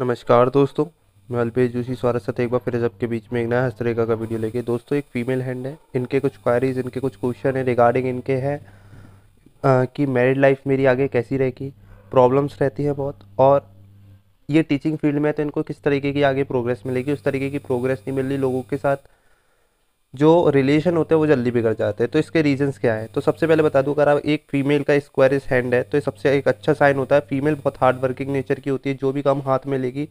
नमस्कार दोस्तों मैं अल्पेश जोशी स्वागत साथ एक बार फिर सबके बीच में एक नया हस्तरेखा का वीडियो लेके दोस्तों एक फीमेल हैंड है इनके कुछ क्वारीज इनके कुछ क्वेश्चन है रिगार्डिंग इनके हैं कि मैरिड लाइफ मेरी आगे कैसी रहेगी प्रॉब्लम्स रहती है बहुत और ये टीचिंग फील्ड में है तो इनको किस तरीके की आगे प्रोग्रेस मिलेगी उस तरीके की प्रोग्रेस नहीं मिल रही लोगों के साथ जो रिलेशन होते हैं वो जल्दी बिगड़ जाते हैं तो इसके रीजंस क्या है तो सबसे पहले बता दूँ अगर आप एक फीमेल का स्क्वायरिश हैंड है तो सबसे एक अच्छा साइन होता है फीमेल बहुत हार्ड वर्किंग नेचर की होती है जो भी काम हाथ में लेगी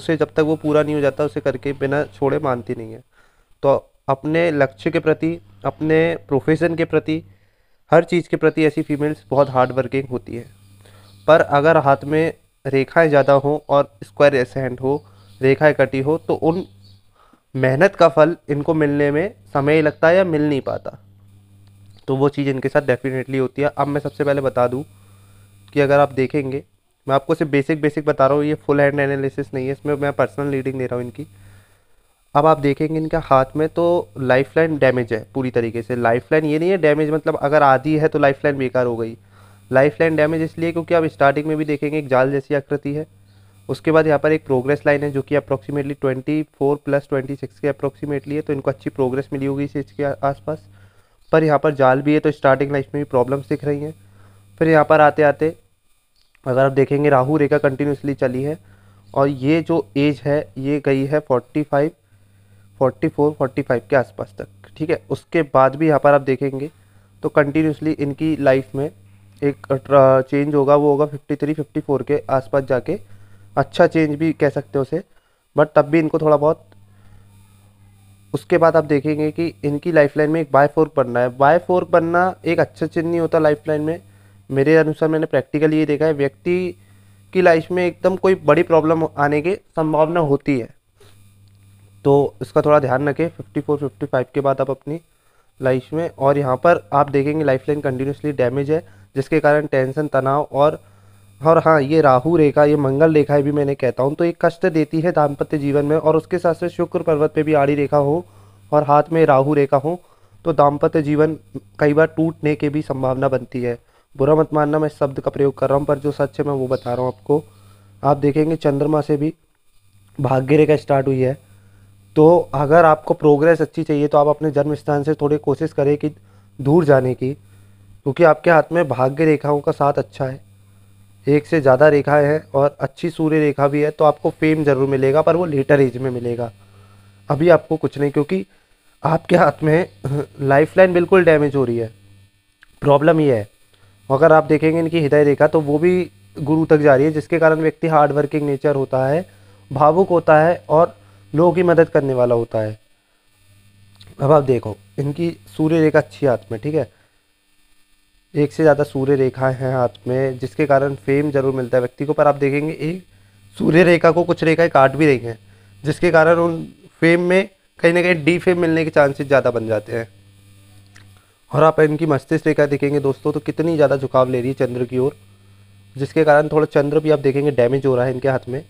उसे जब तक वो पूरा नहीं हो जाता उसे करके बिना छोड़े मानती नहीं है तो अपने लक्ष्य के प्रति अपने प्रोफेशन के प्रति हर चीज़ के प्रति ऐसी फीमेल्स बहुत हार्ड वर्किंग होती है पर अगर हाथ में रेखाएं ज़्यादा हों और स्क्वायर ऐसे हैंड हो रेखाएं कटी हो तो उन मेहनत का फल इनको मिलने में समय लगता है या मिल नहीं पाता तो वो चीज़ इनके साथ डेफिनेटली होती है अब मैं सबसे पहले बता दूँ कि अगर आप देखेंगे मैं आपको सिर्फ बेसिक बेसिक बता रहा हूँ ये फुल हैंड एनालिसिस नहीं है इसमें मैं पर्सनल रीडिंग दे रहा हूँ इनकी अब आप देखेंगे इनका हाथ में तो लाइफ लाइन डैमेज है पूरी तरीके से लाइफ लाइन ये नहीं है डैमेज मतलब अगर आधी है तो लाइफ लाइन बेकार हो गई लाइफ लाइन डैमेज इसलिए क्योंकि आप स्टार्टिंग में भी देखेंगे एक जाल जैसी आकृति है उसके बाद यहाँ पर एक प्रोग्रेस लाइन है जो कि approximately twenty four plus twenty six के अप्रोक्सीमेटली है तो इनको अच्छी प्रोग्रेस मिली होगी इसी इसके आसपास पर यहाँ पर जाल भी है तो स्टार्टिंग लाइफ में भी प्रॉब्लम्स दिख रही हैं फिर यहाँ पर आते आते अगर आप देखेंगे राहु रेखा कंटिन्यूसली चली है और ये जो एज है ये गई है forty five forty four forty five के आसपास तक ठीक है उसके बाद भी यहाँ पर आप देखेंगे तो कंटिन्यूसली इनकी लाइफ में एक चेंज होगा वो होगा फिफ्टी थ्री फिफ्टी फोर के आसपास जाके अच्छा चेंज भी कह सकते हो उसे बट तब भी इनको थोड़ा बहुत उसके बाद आप देखेंगे कि इनकी लाइफलाइन में एक बाय फोर्क बनना है बाय फोर्क बनना एक अच्छा चीज़ नहीं होता लाइफलाइन में मेरे अनुसार मैंने प्रैक्टिकली ये देखा है व्यक्ति की लाइफ में एकदम कोई बड़ी प्रॉब्लम आने की संभावना होती है तो इसका थोड़ा ध्यान रखें फिफ्टी फोर फिफ्टी फाइव के बाद आप अपनी लाइफ में और यहाँ पर आप देखेंगे लाइफ लाइन कंटिन्यूसली डैमेज है जिसके कारण टेंशन तनाव और और हाँ ये राहु रेखा ये मंगल रेखा भी मैंने कहता हूँ तो एक कष्ट देती है दाम्पत्य जीवन में और उसके साथ साथ शुक्र पर्वत पे भी आड़ी रेखा हो और हाथ में राहु रेखा हो तो दाम्पत्य जीवन कई बार टूटने की भी संभावना बनती है बुरा मत मानना मैं शब्द का प्रयोग कर रहा हूँ पर जो सच है मैं वो बता रहा हूँ आपको आप देखेंगे चंद्रमा से भी भाग्य रेखा स्टार्ट हुई है तो अगर आपको प्रोग्रेस अच्छी चाहिए तो आप अपने जन्म स्थान से थोड़ी कोशिश करें कि दूर जाने की क्योंकि आपके हाथ में भाग्य रेखाओं का साथ अच्छा है एक से ज़्यादा रेखाएं हैं और अच्छी सूर्य रेखा भी है तो आपको फेम ज़रूर मिलेगा पर वो लेटर एज में मिलेगा अभी आपको कुछ नहीं क्योंकि आपके हाथ में लाइफ लाइन बिल्कुल डैमेज हो रही है प्रॉब्लम ये है अगर आप देखेंगे इनकी हृदय रेखा तो वो भी गुरु तक जा रही है जिसके कारण व्यक्ति हार्ड वर्किंग नेचर होता है भावुक होता है और लोगों की मदद करने वाला होता है अब आप देखो इनकी सूर्य रेखा अच्छी हाथ में ठीक है एक से ज़्यादा सूर्य रेखाएं हैं हाथ में जिसके कारण फेम जरूर मिलता है व्यक्ति को पर आप देखेंगे एक सूर्य रेखा को कुछ रेखाएं काट भी रही हैं जिसके कारण उन फेम में कहीं ना कहीं डी फेम मिलने के चांसेस ज़्यादा बन जाते हैं और आप इनकी मस्तिष्क रेखा देखेंगे दोस्तों तो कितनी ज़्यादा झुकाव ले रही है चंद्र की ओर जिसके कारण थोड़ा चंद्र भी आप देखेंगे डैमेज हो रहा है इनके हाथ में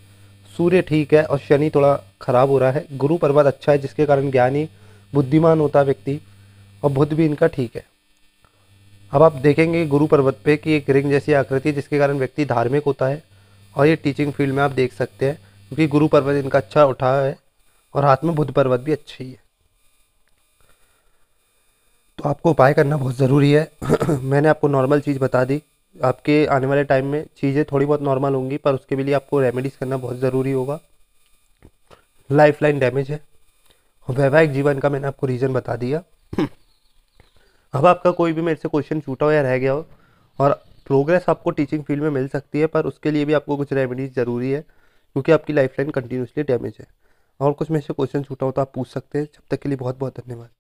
सूर्य ठीक है और शनि थोड़ा ख़राब हो रहा है गुरु पर्वत अच्छा है जिसके कारण ज्ञानी बुद्धिमान होता है व्यक्ति और बुद्ध भी इनका ठीक है अब आप देखेंगे गुरु पर्वत पे कि एक रिंग जैसी आकृति जिसके कारण व्यक्ति धार्मिक होता है और ये टीचिंग फील्ड में आप देख सकते हैं क्योंकि गुरु पर्वत इनका अच्छा उठा है और हाथ में बुद्ध पर्वत भी अच्छी है तो आपको उपाय करना बहुत ज़रूरी है मैंने आपको नॉर्मल चीज़ बता दी आपके आने वाले टाइम में चीज़ें थोड़ी बहुत नॉर्मल होंगी पर उसके लिए आपको रेमेडीज़ करना बहुत ज़रूरी होगा लाइफ लाइन डैमेज है वैवाहिक जीवन का मैंने आपको रीज़न बता दिया अब आपका कोई भी मेरे से क्वेश्चन छूटा हो या रह गया हो और प्रोग्रेस आपको टीचिंग फील्ड में मिल सकती है पर उसके लिए भी आपको कुछ रेमेडीज ज़रूरी है क्योंकि आपकी लाइफ लाइन कंटिन्यूसली डैमेज है और कुछ मेरे से क्वेश्चन छूटा हो तो आप पूछ सकते हैं जब तक के लिए बहुत बहुत धन्यवाद